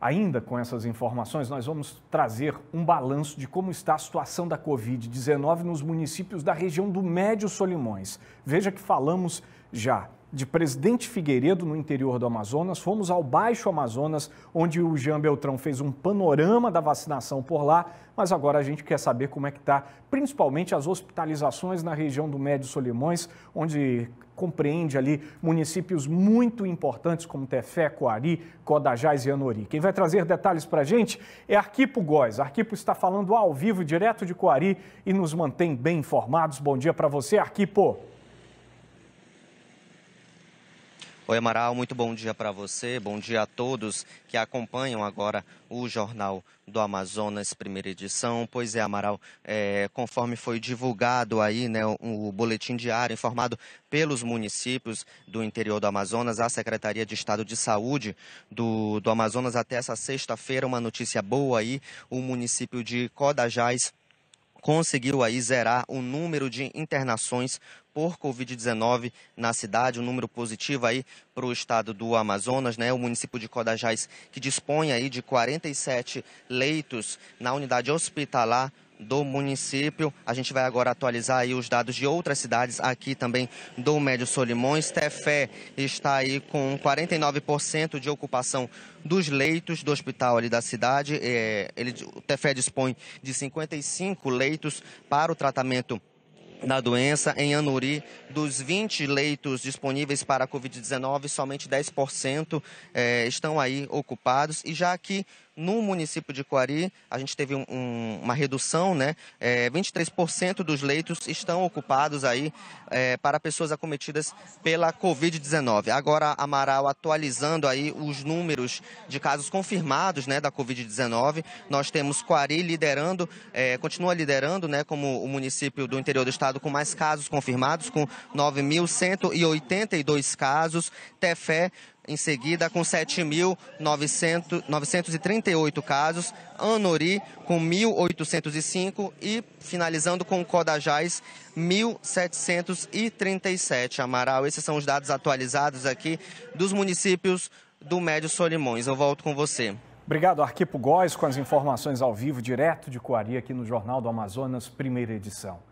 Ainda com essas informações, nós vamos trazer um balanço de como está a situação da Covid-19 nos municípios da região do Médio Solimões. Veja que falamos já de Presidente Figueiredo, no interior do Amazonas, fomos ao Baixo Amazonas, onde o Jean Beltrão fez um panorama da vacinação por lá, mas agora a gente quer saber como é que está, principalmente as hospitalizações na região do Médio Solimões, onde compreende ali municípios muito importantes como Tefé, Coari, Codajás e Anori. Quem vai trazer detalhes para a gente é Arquipo Góes. Arquipo está falando ao vivo, direto de Coari, e nos mantém bem informados. Bom dia para você, Arquipo. Oi, Amaral, muito bom dia para você, bom dia a todos que acompanham agora o Jornal do Amazonas, primeira edição. Pois é, Amaral, é, conforme foi divulgado aí, né, o, o boletim diário informado pelos municípios do interior do Amazonas, a Secretaria de Estado de Saúde do, do Amazonas, até essa sexta-feira, uma notícia boa aí, o município de Codajás conseguiu aí zerar o número de internações por Covid-19 na cidade, um número positivo aí para o estado do Amazonas, né? O município de Codajás que dispõe aí de 47 leitos na unidade hospitalar do município. A gente vai agora atualizar aí os dados de outras cidades aqui também do Médio Solimões. Tefé está aí com 49% de ocupação dos leitos do hospital ali da cidade. É, ele, o Tefé dispõe de 55 leitos para o tratamento da doença. Em Anuri, dos 20 leitos disponíveis para a Covid-19, somente 10% é, estão aí ocupados. E já aqui no município de Coari, a gente teve um, um, uma redução, né? É, 23% dos leitos estão ocupados aí é, para pessoas acometidas pela Covid-19. Agora, Amaral atualizando aí os números de casos confirmados, né, da Covid-19. Nós temos Coari liderando, é, continua liderando, né, como o município do interior do estado com mais casos confirmados, com 9.182 casos. Tefé em seguida, com 7.938 casos, Anori com 1.805 e finalizando com Codajás 1.737. Amaral, esses são os dados atualizados aqui dos municípios do Médio Solimões. Eu volto com você. Obrigado, Arquipo Góes, com as informações ao vivo, direto de Coari, aqui no Jornal do Amazonas, primeira edição.